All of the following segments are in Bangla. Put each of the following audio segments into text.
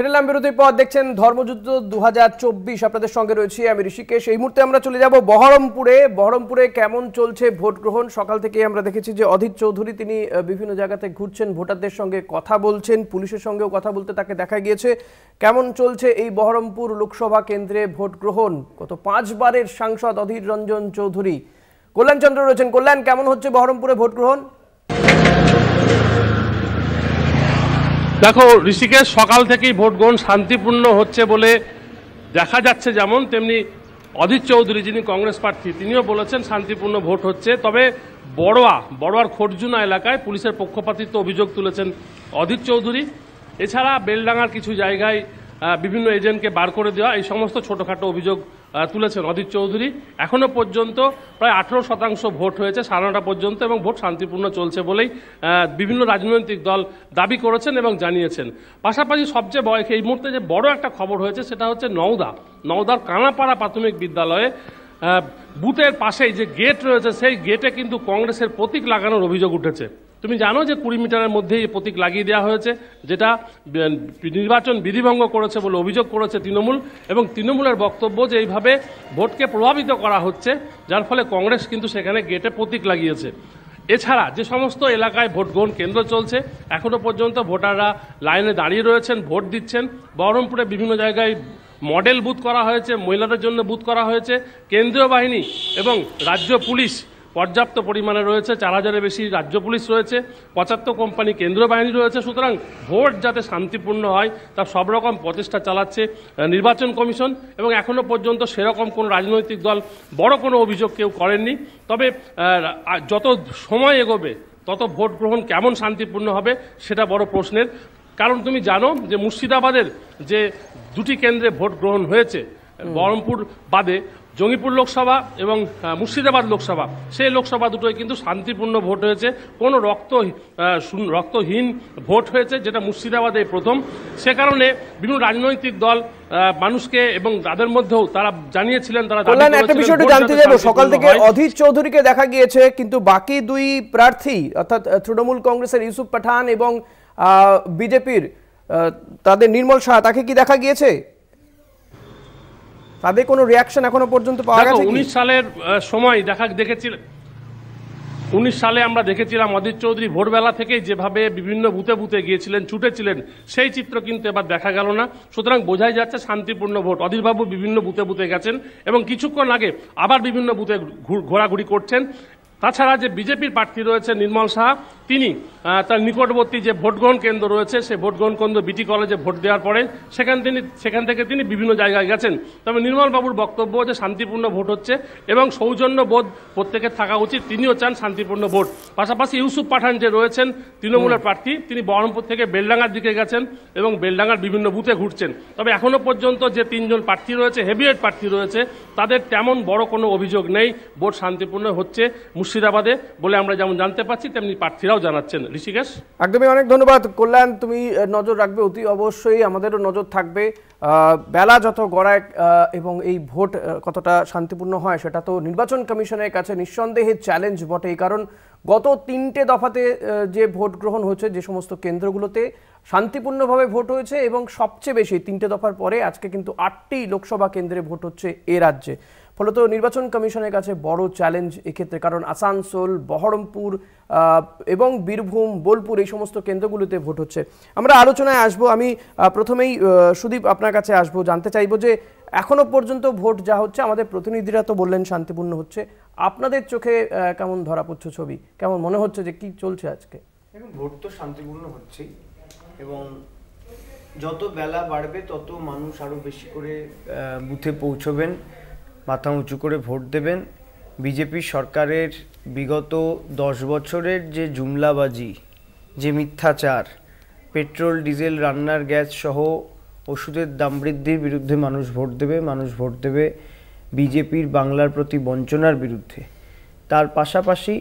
ফিরলাম বিরতির পর দেখছেন ধর্মযুদ্ধ দু আপনাদের সঙ্গে রয়েছি আমি ঋষিকেশ এই মুহূর্তে আমরা চলে যাব বহরমপুরে বহরমপুরে কেমন চলছে ভোট গ্রহণ সকাল থেকে আমরা দেখেছি যে অধীর চৌধুরী তিনি বিভিন্ন জায়গাতে ঘুরছেন ভোটারদের সঙ্গে কথা বলছেন পুলিশের সঙ্গেও কথা বলতে তাকে দেখা গিয়েছে কেমন চলছে এই বহরমপুর লোকসভা কেন্দ্রে ভোট গ্রহণ গত পাঁচবারের সাংসদ অধীর রঞ্জন চৌধুরী কল্যাণচন্দ্র রয়েছেন কল্যাণ কেমন হচ্ছে বহরমপুরে ভোট গ্রহণ দেখো ঋষিকেশ সকাল থেকেই ভোট গ্রহণ শান্তিপূর্ণ হচ্ছে বলে দেখা যাচ্ছে যেমন তেমনি অধীর চৌধুরী যিনি কংগ্রেস প্রার্থী তিনিও বলেছেন শান্তিপূর্ণ ভোট হচ্ছে তবে বড়োয়া বড়োয়ার খর্জুনা এলাকায় পুলিশের পক্ষপাতিত্ব অভিযোগ তুলেছেন অধীর চৌধুরী এছাড়া বেলডাঙ্গার কিছু জায়গায় বিভিন্ন এজেন্টকে বার করে দেওয়া এই সমস্ত ছোটোখাটো অভিযোগ তুলেছেন অধীর চৌধুরী এখনও পর্যন্ত প্রায় আঠেরো শতাংশ ভোট হয়েছে সাড়ে নটা পর্যন্ত এবং ভোট শান্তিপূর্ণ চলছে বলেই বিভিন্ন রাজনৈতিক দল দাবি করেছেন এবং জানিয়েছেন পাশাপাশি সবচেয়ে বয় এই মুহূর্তে যে বড় একটা খবর হয়েছে সেটা হচ্ছে নওদা নওদার কানাপাড়া প্রাথমিক বিদ্যালয়ে বুথের পাশেই যে গেট রয়েছে সেই গেটে কিন্তু কংগ্রেসের প্রতীক লাগানোর অভিযোগ উঠেছে তুমি জানো যে কুড়ি মিটারের মধ্যে এই প্রতীক লাগিয়ে দেওয়া হয়েছে যেটা নির্বাচন বিধিভঙ্গ করেছে বলে অভিযোগ করেছে তৃণমূল এবং তৃণমূলের বক্তব্য যে এইভাবে ভোটকে প্রভাবিত করা হচ্ছে যার ফলে কংগ্রেস কিন্তু সেখানে গেটে প্রতীক লাগিয়েছে এছাড়া যে সমস্ত এলাকায় ভোট গ্রহণ কেন্দ্র চলছে এখনও পর্যন্ত ভোটাররা লাইনে দাঁড়িয়ে রয়েছেন ভোট দিচ্ছেন বহরমপুরে বিভিন্ন জায়গায় মডেল বুথ করা হয়েছে মহিলাদের জন্য বুথ করা হয়েছে কেন্দ্রীয় বাহিনী এবং রাজ্য পুলিশ পর্যাপ্ত পরিমাণে রয়েছে চার হাজারের বেশি রাজ্য পুলিশ রয়েছে পঁচাত্তর কোম্পানি কেন্দ্রীয় বাহিনী রয়েছে সুতরাং ভোট যাতে শান্তিপূর্ণ হয় তার সব রকম প্রচেষ্টা চালাচ্ছে নির্বাচন কমিশন এবং এখনও পর্যন্ত সেরকম কোনো রাজনৈতিক দল বড় কোনো অভিযোগ কেউ করেননি তবে যত সময় এগোবে তত ভোট গ্রহণ কেমন শান্তিপূর্ণ হবে সেটা বড় প্রশ্নের কারণ তুমি জানো যে মুর্শিদাবাদের যে দুটি কেন্দ্রে ভোট গ্রহণ হয়েছে বহরমপুর বাদে জঙ্গিপুর লোকসভা এবং মুর্শিদাবাদ লোকসভা সেই লোকসভা দুটোই কিন্তু শান্তিপূর্ণ ভোট হয়েছে কোনো রক্ত রক্তহীন ভোট হয়েছে যেটা মুর্শিদাবাদে প্রথম সে কারণে বিভিন্ন রাজনৈতিক দল মানুষকে এবং তাদের মধ্যেও তারা জানিয়েছিলেন তারা একটা বিষয়টি জানতে যাব সকাল থেকে অধীর চৌধুরীকে দেখা গিয়েছে কিন্তু বাকি দুই প্রার্থী অর্থাৎ তৃণমূল কংগ্রেসের ইউসুফ পাঠান এবং বিজেপির তাদের নির্মল শাহ তাকে কি দেখা গিয়েছে তাদের কোনো রিয়াকশন এখনো পর্যন্ত পাওয়া গেছে উনিশ সালের সময় দেখা দেখেছিলেন উনিশ সালে আমরা দেখেছিলাম অজিত চৌধুরী ভোরবেলা থেকেই যেভাবে বিভিন্ন বুতে বুতে গিয়েছিলেন ছুটেছিলেন সেই চিত্র কিন্তু এবার দেখা গেল না সুতরাং বোঝাই যাচ্ছে শান্তিপূর্ণ ভোট অধীরবাবু বিভিন্ন বুতে বুতে গেছেন এবং কিছুক্ষণ আগে আবার বিভিন্ন বুতে ঘোরাঘুরি করছেন তাছাড়া যে বিজেপির প্রার্থী রয়েছে নির্মল সাহা তিনি তার নিকটবর্তী যে ভোটগ্রহণ কেন্দ্র রয়েছে সেই ভোটগ্রহণ কেন্দ্র বিটি কলেজে ভোট দেওয়ার পরে সেখান তিনি সেখান থেকে তিনি বিভিন্ন জায়গায় গেছেন তবে নির্মলবাবুর বক্তব্য যে শান্তিপূর্ণ ভোট হচ্ছে এবং সৌজন্য বোধ প্রত্যেকের থাকা উচিত তিনিও চান শান্তিপূর্ণ ভোট পাশাপাশি ইউসুফ পাঠান যে রয়েছেন তৃণমূলের প্রার্থী তিনি বহরমপুর থেকে বেলডাঙ্গার দিকে গেছেন এবং বেলডাঙ্গার বিভিন্ন বুথে ঘুরছেন তবে এখনও পর্যন্ত যে তিনজন প্রার্থী রয়েছে হেভিওয়েট প্রার্থী রয়েছে তাদের তেমন বড় কোনো অভিযোগ নেই ভোট শান্তিপূর্ণ হচ্ছে মুর্শিদাবাদে বলে আমরা যেমন জানতে পারছি তেমনি প্রার্থীরাও জানাচ্ছেন ঋষিকেশ একদমই অনেক ধন্যবাদ কল্যাণ তুমি নজর রাখবে অতি অবশ্যই আমাদেরও নজর থাকবে বেলা যত গড়ায় এবং এই ভোট কতটা শান্তিপূর্ণ হয় সেটা তো নির্বাচন কমিশনের কাছে নিঃসন্দেহে চ্যালেঞ্জ বটেই কারণ গত তিনটে দফাতে যে ভোট গ্রহণ হয়েছে যে সমস্ত কেন্দ্রগুলোতে শান্তিপূর্ণভাবে ভোট হয়েছে এবং সবচেয়ে বেশি তিনটে দফার পরে আজকে কিন্তু আটটি লোকসভা কেন্দ্রে ভোট হচ্ছে এ রাজ্যে ফলত নির্বাচন কমিশনের কাছে বড় চ্যালেঞ্জ এক্ষেত্রে কারণ আসানসোল বহরমপুর এবং বীরভূম বোলপুর এই সমস্ত কেন্দ্রগুলোতে ভোট হচ্ছে আমরা আলোচনায় আসব আমি প্রথমেই সুদীপ আপনার কাছে আসব জানতে চাইব যে এখনও পর্যন্ত ভোট যা হচ্ছে আমাদের প্রতিনিধিরা তো বললেন শান্তিপূর্ণ হচ্ছে আপনাদের চোখে কেমন ধরা পড়ছে ছবি কেমন মনে হচ্ছে যে কি চলছে আজকে ভোট তো শান্তিপূর্ণ হচ্ছেই এবং যত বেলা বাড়বে তত মানুষ আরও বেশি করে বুথে পৌঁছবেন মাথা উঁচু করে ভোট দেবেন বিজেপি সরকারের বিগত দশ বছরের যে জুমলাবাজি যে মিথ্যাচার পেট্রোল ডিজেল রান্নার গ্যাস সহ ওষুধের দাম বৃদ্ধির বিরুদ্ধে মানুষ ভোট দেবে মানুষ ভোট দেবে বিজেপির বাংলার প্রতি বঞ্চনার বিরুদ্ধে তার পাশাপাশি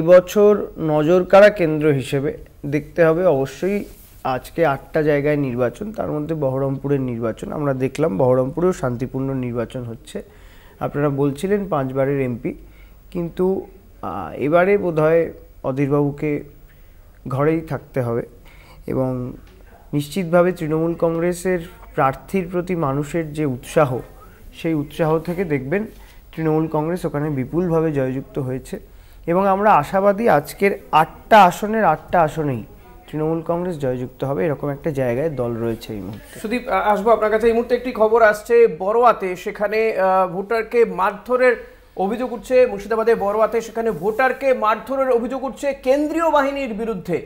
এবছর নজরকাড়া কেন্দ্র হিসেবে দেখতে হবে অবশ্যই আজকে আটটা জায়গায় নির্বাচন তার মধ্যে বহরমপুরের নির্বাচন আমরা দেখলাম বহরমপুরেও শান্তিপূর্ণ নির্বাচন হচ্ছে আপনারা বলছিলেন পাঁচবারের এমপি কিন্তু এবারে বোধহয় অধীরবাবুকে ঘরেই থাকতে হবে এবং নিশ্চিতভাবে তৃণমূল কংগ্রেসের প্রার্থীর প্রতি মানুষের যে উৎসাহ সেই উৎসাহ থেকে দেখবেন তৃণমূল কংগ্রেস ওখানে বিপুলভাবে জয়যুক্ত হয়েছে এবং আমরা আশাবাদী আজকের আটটা আসনের আটটা আসনেই তৃণমূল কংগ্রেস জয়যুক্ত হবে এরকম একটা জায়গায় দল রয়েছে এই মুহূর্তে সুদীপ আসবো আপনার কাছে এই মুহূর্তে একটি খবর আসছে বড়োয়াতে সেখানে ভোটারকে মারধরের অভিযোগ উঠছে মুর্শিদাবাদে বড়োয়াতে সেখানে ভোটারকে মারধরের অভিযোগ উঠছে কেন্দ্রীয় বাহিনীর বিরুদ্ধে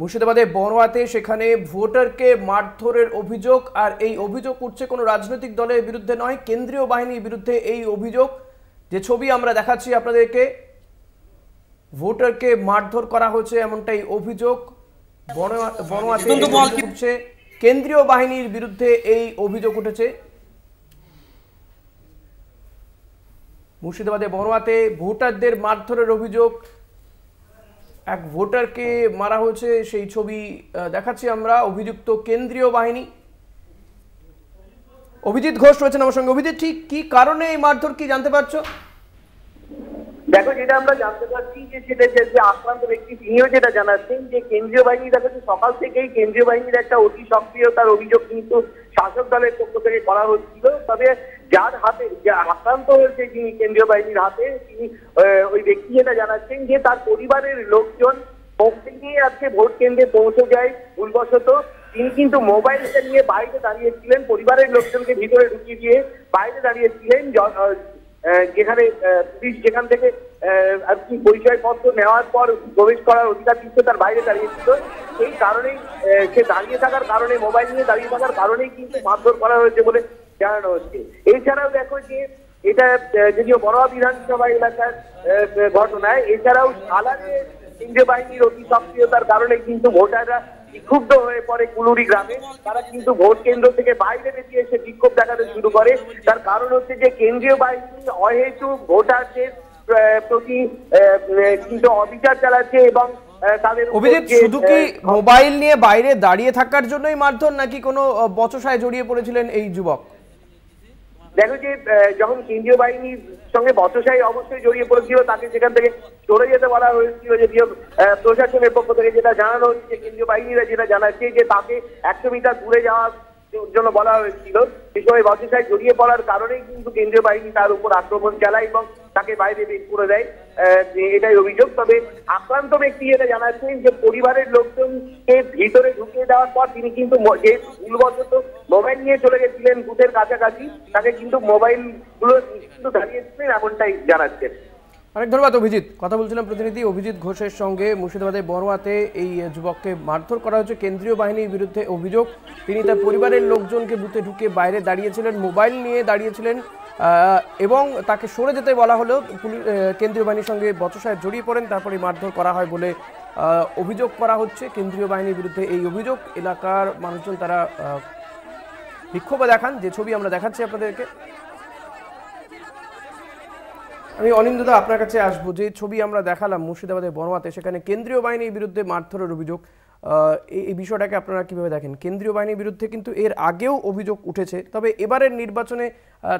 মুর্শিদাবাদে বনওয়াতে সেখানে ভোটারকে মারধরের অভিযোগ আর এই অভিযোগ উঠছে কোনো রাজনৈতিক দলের বিরুদ্ধে নয় কেন্দ্রীয় বাহিনীর বিরুদ্ধে এই অভিযোগ যে ছবি আমরা দেখাচ্ছি আপনাদেরকে ভোটারকে মারধর করা হয়েছে এমনটাই অভিযোগ বনওয়াতে উঠছে কেন্দ্রীয় বাহিনীর বিরুদ্ধে এই অভিযোগ উঠেছে মুর্শিদাবাদে বনওয়াতে ভোটারদের মারধরের অভিযোগ এক ভোটারকে মারা হয়েছে সেই ছবি দেখাচ্ছি আমরা অভিযুক্ত কেন্দ্রীয় বাহিনী অভিজিৎ ঘোষ রয়েছেন আমার সঙ্গে অভিজিৎ ঠিক কি কারণে এই মারধর কি জানতে পারছো দেখো যেটা আমরা জানতে পারছি যে সেটা যে আক্রান্ত ব্যক্তি তিনিও যেটা জানাচ্ছেন যে কেন্দ্রীয় বাহিনী দেখো সকাল থেকেই কেন্দ্রীয় বাহিনীর একটা অতি সক্রিয়তার অভিযোগ কিন্তু শাসক দলের পক্ষ থেকে করা হচ্ছিল তবে যার হাতে আক্রান্ত হয়েছে যিনি কেন্দ্রীয় বাহিনীর হাতে তিনি ওই ব্যক্তি যেটা জানাচ্ছেন যে তার পরিবারের লোকজন পৌঁছে নিয়ে আজকে ভোট কেন্দ্রে পৌঁছে যায় ভুলবশত তিনি কিন্তু মোবাইলটা নিয়ে বাইরে দাঁড়িয়েছিলেন পরিবারের লোকজনকে ভিতরে ঢুকিয়ে দিয়ে বাইরে দাঁড়িয়েছিলেন যেখানে পুলিশ যেখান থেকে আর কি পরিচয়পত্র নেওয়ার পর প্রবেশ করার অধিকার কিন্তু তার বাইরে দাঁড়িয়ে ছিল সেই কারণেই সে দাঁড়িয়ে থাকার কারণে মোবাইল নিয়ে দাঁড়িয়ে থাকার কারণেই কিন্তু মারধর করা হয়েছে বলে জানানো হচ্ছে এছাড়াও দেখো যে এটা যদিও বড় বিধানসভা এলাকার ঘটনায় এছাড়াও সালারে কেন্দ্রীয় বাহিনীর অতি সক্রিয়তার কারণে কিন্তু ভোটাররা বিক্ষুব্ধ হয়ে পড়ে কুলুরি গ্রামে তারা কিন্তু ভোট কেন্দ্র থেকে বাইরে বেরিয়ে এসে বিক্ষোভ দেখাতে শুরু করে তার কারণ হচ্ছে যে কেন্দ্রীয় বাহিনী অহেতু ভোটারদের প্রতি কিন্তু অবিচার চালাচ্ছে এবং অভিজিৎ শুধু কি মোবাইল নিয়ে বাইরে দাঁড়িয়ে থাকার জন্যই মারধর নাকি কোনো বচসায় জড়িয়ে পড়েছিলেন এই যুবক দেখো যে যখন কেন্দ্রীয় বাহিনীর সঙ্গে বতসায়ী অবশ্যই জড়িয়ে পড়েছিল তাকে সেখান থেকে চলে যেতে বলা হয়েছিল যদিও প্রশাসনের পক্ষ থেকে যেটা জানানো হচ্ছে কেন্দ্রীয় বাহিনীরা যেটা জানাচ্ছে যে তাকে একশো মিটার দূরে যাওয়ার জন্য বলা হয়েছিল সে সময় বতসায় জড়িয়ে পড়ার কারণেই কিন্তু কেন্দ্রীয় বাহিনী তার উপর আক্রমণ চালায় এবং তাকে বাইরে বের করে দেয় এটাই অভিযোগ তবে আক্রান্ত ব্যক্তি এটা জানাচ্ছেন যে পরিবারের লোকজনকে ভিতরে ঢুকিয়ে দেওয়ার পর তিনি কিন্তু যে ভুলবশত মোবাইল নিয়ে চলে গেছিলেন বুথের কাছাকাছি তাকে কিন্তু মোবাইল গুলো কিন্তু দাঁড়িয়েছিলেন এমনটাই জানাচ্ছেন অনেক ধন্যবাদ অভিজিৎ কথা বলছিলাম প্রতিনিধি অভিজিৎ ঘোষের সঙ্গে মুর্শিদাবাদের বড়োয়াতে এই যুবককে মারধর করা হয়েছে কেন্দ্রীয় বাহিনীর বিরুদ্ধে অভিযোগ তিনি তার পরিবারের লোকজনকে বুথে ঢুকে বাইরে দাঁড়িয়েছিলেন মোবাইল নিয়ে দাঁড়িয়েছিলেন এবং তাকে সরে যেতে বলা হলেও পুলিশ কেন্দ্রীয় বাহিনীর সঙ্গে বচসায় জড়িয়ে পড়েন তারপরে মারধর করা হয় বলে অভিযোগ করা হচ্ছে কেন্দ্রীয় বাহিনীর বিরুদ্ধে এই অভিযোগ এলাকার মানুষজন তারা বিক্ষোভে দেখান যে ছবি আমরা দেখাচ্ছি আপনাদেরকে আমি অনিন্দদা আপনার কাছে আসবো যে ছবি আমরা দেখালাম মুর্শিদাবাদের বনমাতে সেখানে কেন্দ্রীয় বাহিনীর বিরুদ্ধে মারধরের অভিযোগ এই বিষয়টাকে আপনারা কীভাবে দেখেন কেন্দ্রীয় বাহিনীর বিরুদ্ধে কিন্তু এর আগেও অভিযোগ উঠেছে তবে এবারের নির্বাচনে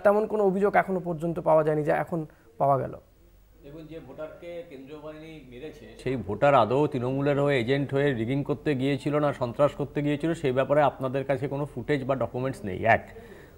তেমন কোনো অভিযোগ এখনও পর্যন্ত পাওয়া যায়নি যা এখন পাওয়া গেল দেখুন যে ভোটারকে কেন্দ্রীয় বাহিনী মেরেছে সেই ভোটার আদৌ তৃণমূলের হয়ে এজেন্ট হয়ে রিগিং করতে গিয়েছিল না সন্ত্রাস করতে গিয়েছিল সেই ব্যাপারে আপনাদের কাছে কোনো ফুটেজ বা ডকুমেন্টস নেই এক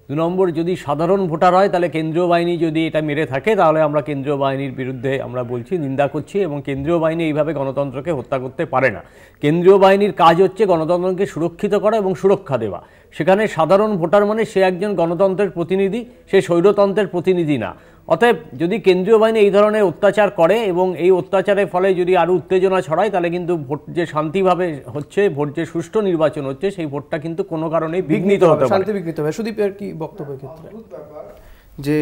দু নম্বর যদি সাধারণ ভোটার হয় তাহলে কেন্দ্রীয় বাহিনী যদি এটা মেরে থাকে তাহলে আমরা কেন্দ্রীয় বাহিনীর বিরুদ্ধে আমরা বলছি নিন্দা করছি এবং কেন্দ্রীয় বাহিনী এইভাবে গণতন্ত্রকে হত্যা করতে পারে না কেন্দ্রীয় বাহিনীর কাজ হচ্ছে গণতন্ত্রকে সুরক্ষিত করা এবং সুরক্ষা দেওয়া সেখানে সাধারণ ভোটার মানে সে একজন গণতন্ত্রের প্রতিনিধি সে স্বৈরতন্ত্রের প্রতিনিধি না অতএব যদি কেন্দ্রীয় বাহিনী এই ধরনের অত্যাচার করে এবং এই অত্যাচারের ফলে যদি আরও উত্তেজনা ছড়ায় তাহলে কিন্তু ভোট যে শান্তিভাবে হচ্ছে ভোট যে সুষ্ঠু নির্বাচন হচ্ছে সেই ভোটটা কিন্তু কোনো কারণে বিঘ্নিত হবে শান্তি বিঘ্নিত হবে আর কি বক্তব্য ক্ষেত্রে যে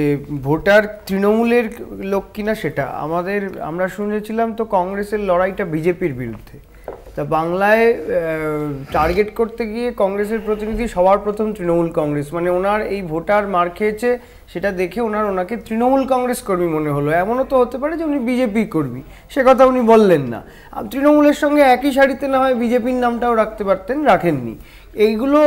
ভোটার তৃণমূলের লোক কিনা সেটা আমাদের আমরা শুনেছিলাম তো কংগ্রেসের লড়াইটা বিজেপির বিরুদ্ধে তা বাংলায় টার্গেট করতে গিয়ে কংগ্রেসের প্রতিনিধি সবার প্রথম তৃণমূল কংগ্রেস মানে ওনার এই ভোটার মার খেয়েছে সেটা দেখে ওনার ওনাকে তৃণমূল কংগ্রেস কর্মী মনে হলো এমনও তো হতে পারে যে উনি বিজেপি কর্মী সে কথা উনি বললেন না তৃণমূলের সঙ্গে একই শাড়িতে না হয় বিজেপির নামটাও রাখতে পারতেন রাখেননি এইগুলো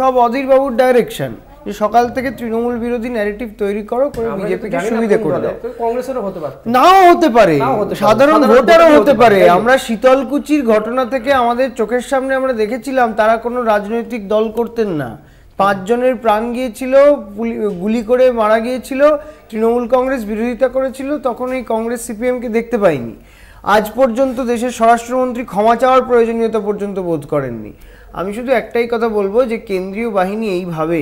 সব অধীরবাবুর ডাইরেকশান যে সকাল থেকে তৃণমূল বিরোধী ন্যারেটিভ তৈরি করো করে বিজেপিকে সুবিধে করে দাও কংগ্রেসেরও হতে পারে নাও হতে পারে সাধারণ ভোটারও হতে পারে আমরা শীতলকুচির ঘটনা থেকে আমাদের চোখের সামনে আমরা দেখেছিলাম তারা কোনো রাজনৈতিক দল করতেন না পাঁচজনের প্রাণ গিয়েছিল গুলি করে মারা গিয়েছিল তৃণমূল কংগ্রেস বিরোধিতা করেছিল তখন এই কংগ্রেস সিপিএমকে দেখতে পাইনি আজ পর্যন্ত দেশের স্বরাষ্ট্রমন্ত্রী ক্ষমা চাওয়ার প্রয়োজনীয়তা পর্যন্ত বোধ করেননি আমি শুধু একটাই কথা বলবো যে কেন্দ্রীয় বাহিনী এইভাবে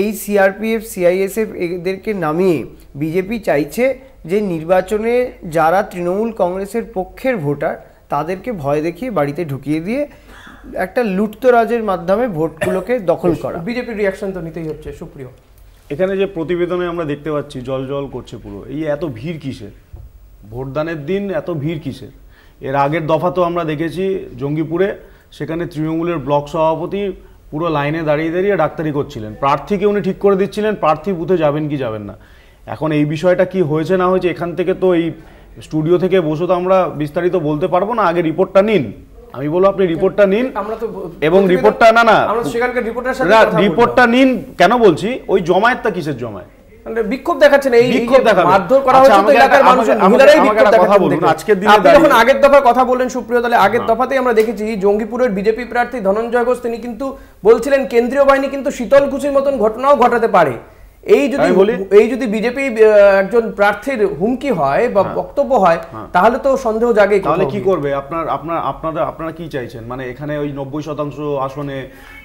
এই সিআরপিএফ সিআইএসএফ এদেরকে নামিয়ে বিজেপি চাইছে যে নির্বাচনে যারা তৃণমূল কংগ্রেসের পক্ষের ভোটার তাদেরকে ভয় দেখিয়ে বাড়িতে ঢুকিয়ে দিয়ে একটা লুটতরাজের মাধ্যমে ভোটগুলোকে দখল করা বিজেপির রিয়াকশন তো নিতেই হচ্ছে সুপ্রিয় এখানে যে প্রতিবেদনে আমরা দেখতে পাচ্ছি জল জল করছে পুরো এই এত ভিড় কিসের ভোটদানের দিন এত ভিড় কিসের এর আগের দফা তো আমরা দেখেছি জঙ্গিপুরে সেখানে তৃণমূলের ব্লক সভাপতি পুরো লাইনে দাঁড়িয়ে দাঁড়িয়ে ডাক্তারি করছিলেন প্রার্থীকে উনি ঠিক করে দিচ্ছিলেন প্রার্থী বুথে যাবেন কি যাবেন না এখন এই বিষয়টা কি হয়েছে না হয়েছে এখান থেকে তো এই স্টুডিও থেকে বসে তো আমরা বিস্তারিত বলতে পারবো না আগে রিপোর্টটা নিন আমি বলবো আপনি রিপোর্টটা নিন এবং রিপোর্টটা না না রিপোর্টটা নিন কেন বলছি ওই জমায়েতটা কিসের জমায়েত মানে বিক্ষোভ দেখাচ্ছেন এই মারধর করা আচ্ছা, হচ্ছে তো এলাকার মহিলারাই বিক্ষোভ বলুন আজকের দিনে আপনি যখন আগের কথা সুপ্রিয় তাহলে আগের হ্যাঁ। দফাতেই আমরা দেখেছি জঙ্গিপুরের বিজেপি প্রার্থী ধনঞ্জয় ঘোষ তিনি কিন্তু বলছিলেন কেন্দ্রীয় বাহিনী কিন্তু শীতলকুচির মতন ঘটনাও ঘটাতে পারে এই যদি এই যদি বিজেপি একজন প্রার্থীর হুমকি হয় বা হ্যাঁ। বক্তব্য হয় হ্যাঁ। তাহলে তো সন্দেহ জাগে তাহলে কি করবে আপনার আপনার আপনারা আপনারা কি চাইছেন মানে এখানে ওই নব্বই শতাংশ আসনে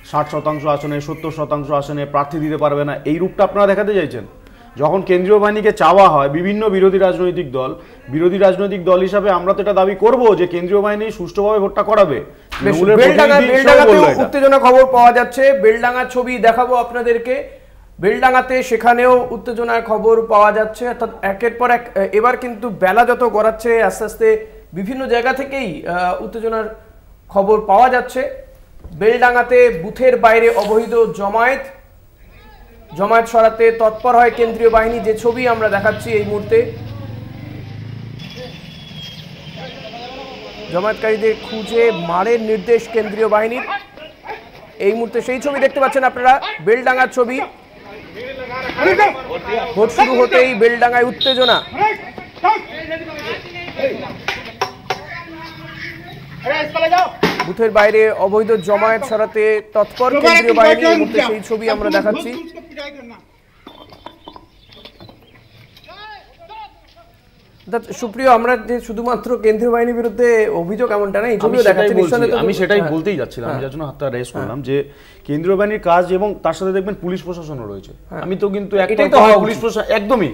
ষাট শতাংশ আসনে সত্তর শতাংশ আসনে প্রার্থী দিতে পারবে না এই রূপটা আপনারা দেখাতে চাইছেন যখন কেন্দ্রীয় বাহিনীকে চাওয়া হয় বিভিন্ন বিরোধী রাজনৈতিক দল বিরোধী রাজনৈতিক দল হিসাবে আমরা তো এটা দাবি করব যে কেন্দ্রীয় বাহিনী সুষ্ঠুভাবে ভোটটা করাবে উত্তেজনা খবর পাওয়া যাচ্ছে বেলডাঙ্গার ছবি দেখাবো আপনাদেরকে বেলডাঙ্গাতে সেখানেও উত্তেজনার খবর পাওয়া যাচ্ছে অর্থাৎ একের পর এক এবার কিন্তু বেলা যত গড়াচ্ছে আস্তে আস্তে বিভিন্ন জায়গা থেকেই উত্তেজনার খবর পাওয়া যাচ্ছে বেলডাঙ্গাতে বুথের বাইরে অবৈধ জমায়েত জমায়েত সরাতে তৎপর হয় কেন্দ্রীয় বাহিনী যে ছবি আমরা দেখাচ্ছি এই মুহূর্তে জমায়েতকারীদের খুঁজে মারের নির্দেশ কেন্দ্রীয় বাহিনীর এই মুহূর্তে সেই ছবি দেখতে পাচ্ছেন আপনারা বেলডাঙ্গার ছবি ভোট শুরু হতেই বেলডাঙ্গায় উত্তেজনা বুথের বাইরে অবৈধ জমায়েত সরাতে তৎপর কেন্দ্রীয় বাহিনীর মধ্যে সেই ছবি আমরা দেখাচ্ছি সুপ্রিয় আমরা যে শুধুমাত্র কেন্দ্রীয় বাহিনীর বিরুদ্ধে অভিযোগ এমনটা নাই ছবিও দেখাচ্ছি আমি সেটাই হ্যাঁ। বলতেই যাচ্ছিলাম আমি হ্যাঁ। যার জন্য হাতটা রেস হ্যাঁ। করলাম যে কেন্দ্রীয় বাহিনীর কাজ এবং তার সাথে দেখবেন পুলিশ প্রশাসনও রয়েছে আমি তো কিন্তু একটাই তো পুলিশ প্রশাসন একদমই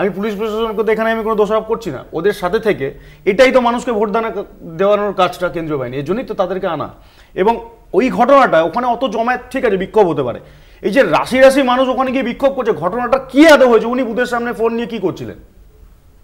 আমি পুলিশ প্রশাসনকে এখানে আমি কোনো দোষারোপ করছি না ওদের সাথে থেকে এটাই তো মানুষকে ভোটদান দেওয়ানোর কাজটা কেন্দ্রীয় বাহিনী এর জন্যই তো তাদেরকে আনা এবং ওই ঘটনাটা ওখানে অত জমায়েত ঠিক আছে বিক্ষোভ হতে পারে এই যে রাশি রাশি মানুষ ওখানে গিয়ে বিক্ষোভ করছে ঘটনাটা কী আদৌ হয়েছে উনি বুধের সামনে ফোন নিয়ে কী করছিলেন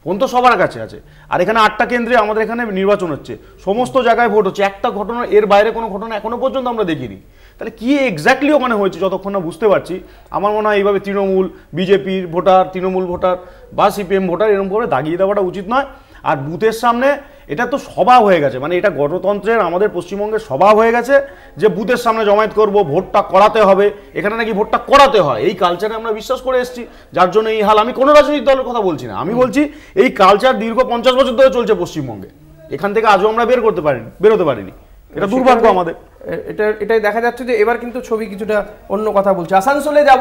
ফোন তো সবার কাছে আছে আর এখানে আটটা কেন্দ্রে আমাদের এখানে নির্বাচন হচ্ছে সমস্ত জায়গায় ভোট হচ্ছে একটা ঘটনা এর বাইরে কোনো ঘটনা এখনো পর্যন্ত আমরা দেখিনি তাহলে কি এক্স্যাক্টলি ওখানে হয়েছে যতক্ষণ না বুঝতে পারছি আমার মনে হয় এইভাবে তৃণমূল বিজেপির ভোটার তৃণমূল ভোটার বা সিপিএম ভোটার এরকমভাবে করে দাগিয়ে দেওয়াটা উচিত নয় আর বুথের সামনে এটা তো সভা হয়ে গেছে মানে এটা গণতন্ত্রের আমাদের পশ্চিমবঙ্গে সভা হয়ে গেছে যে বুথের সামনে জমায়েত করব ভোটটা করাতে হবে এখানে নাকি ভোটটা করাতে হয় এই কালচারে আমরা বিশ্বাস করে এসেছি যার জন্য এই হাল আমি কোনো রাজনৈতিক দলের কথা বলছি না আমি বলছি এই কালচার দীর্ঘ পঞ্চাশ বছর ধরে চলছে পশ্চিমবঙ্গে এখান থেকে আজও আমরা বের করতে পারিনি বেরোতে পারিনি এটা দুর্ভাগ্য আমাদের এটা এটাই দেখা যাচ্ছে যে এবার কিন্তু ছবি কিছুটা অন্য কথা বলছে আসানসোলে যাব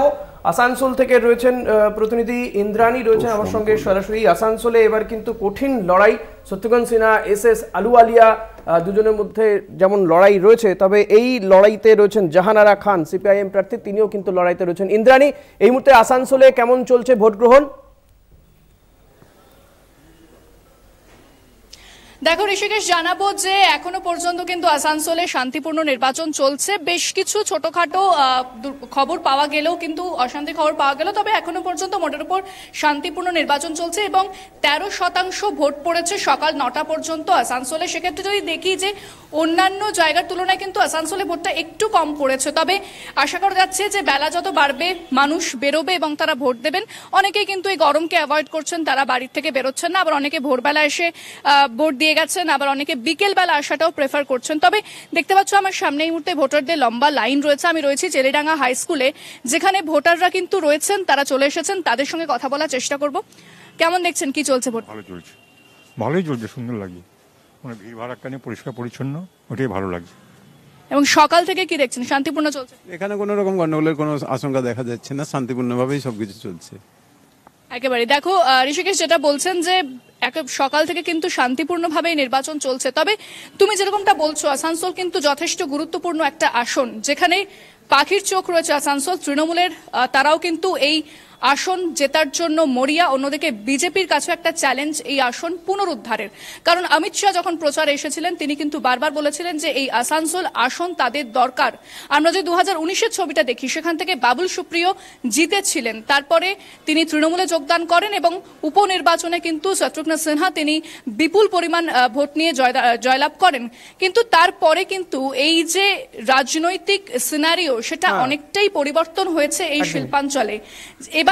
আসানসোল থেকে রয়েছেন প্রতিনিধি ইন্দ্রাণী রয়েছেন আমার সঙ্গে সরাসরি আসানসোলে এবার কিন্তু কঠিন লড়াই সত্যগঞ্জ সিনহা এস এস আলিয়া দুজনের মধ্যে যেমন লড়াই রয়েছে তবে এই লড়াইতে রয়েছেন জাহানারা খান সিপিআইএম প্রার্থী তিনিও কিন্তু লড়াইতে রয়েছেন ইন্দ্রাণী এই মুহূর্তে আসানসোলে কেমন চলছে ভোট গ্রহণ দেখো ঋষিকেশ জানাবো যে এখনো পর্যন্ত কিন্তু আসানসোলে শান্তিপূর্ণ নির্বাচন চলছে বেশ কিছু ছোটখাটো খবর পাওয়া গেলেও কিন্তু অশান্তি খবর পাওয়া গেল তবে এখনো পর্যন্ত মোটের উপর শান্তিপূর্ণ নির্বাচন চলছে এবং তেরো শতাংশ ভোট পড়েছে সকাল নটা পর্যন্ত আসানসোলে সেক্ষেত্রে যদি দেখি যে অন্যান্য জায়গার তুলনায় কিন্তু আসানসোলে ভোটটা একটু কম পড়েছে তবে আশা করা যাচ্ছে যে বেলা যত বাড়বে মানুষ বেরোবে এবং তারা ভোট দেবেন অনেকেই কিন্তু এই গরমকে অ্যাভয়েড করছেন তারা বাড়ির থেকে বেরোচ্ছেন না আবার অনেকে ভোরবেলা এসে ভোট দিয়ে গেছেন আবার অনেকে বিকেলবেলা আসাটাও প্রেফার করছেন তবে দেখতে পাচ্ছ আমার সামনে এই মুহূর্তে ভোটারদের লম্বা লাইন রয়েছে আমি রয়েছি চেলিডাঙ্গা হাই স্কুলে যেখানে ভোটাররা কিন্তু রয়েছেন তারা চলে এসেছেন তাদের সঙ্গে কথা বলার চেষ্টা করব কেমন দেখছেন কি চলছে ভোট ভালোই চলছে সুন্দর লাগে মানে ভিড় ভাড়াক্কা নিয়ে পরিষ্কার পরিচ্ছন্ন ওটাই ভালো লাগছে এবং সকাল থেকে কি দেখছেন শান্তিপূর্ণ চলছে এখানে কোনো রকম গন্ডগোলের কোনো আশঙ্কা দেখা যাচ্ছে না শান্তিপূর্ণভাবেই সবকিছু চলছে একেবারে দেখো ঋষিকেশ যেটা বলছেন যে সকাল থেকে কিন্তু শান্তিপূর্ণভাবেই নির্বাচন চলছে তবে তুমি যেরকমটা বলছো আসানসোল কিন্তু যথেষ্ট গুরুত্বপূর্ণ একটা আসন যেখানে পাখির চোখ রয়েছে আসানসোল তৃণমূলের তারাও কিন্তু এই আসন জেতার জন্য মরিয়া অন্যদিকে বিজেপির কাছে একটা চ্যালেঞ্জ এই আসন পুনরুদ্ধারের কারণ অমিত শাহ যখন প্রচারে এসেছিলেন তিনি কিন্তু বারবার বলেছিলেন যে এই আসানসোল আসন তাদের দরকার আমরা যে দু হাজার ছবিটা দেখি সেখান থেকে বাবুল সুপ্রিয় জিতেছিলেন তারপরে তিনি তৃণমূলে যোগদান করেন এবং উপনির্বাচনে কিন্তু শত্রুঘ্ন সিনহা তিনি বিপুল পরিমাণ ভোট নিয়ে জয়লাভ করেন কিন্তু তারপরে কিন্তু এই যে রাজনৈতিক সিনারিও সেটা হ্যাঁ। অনেকটাই পরিবর্তন হয়েছে এই শিল্পাঞ্চলে এবার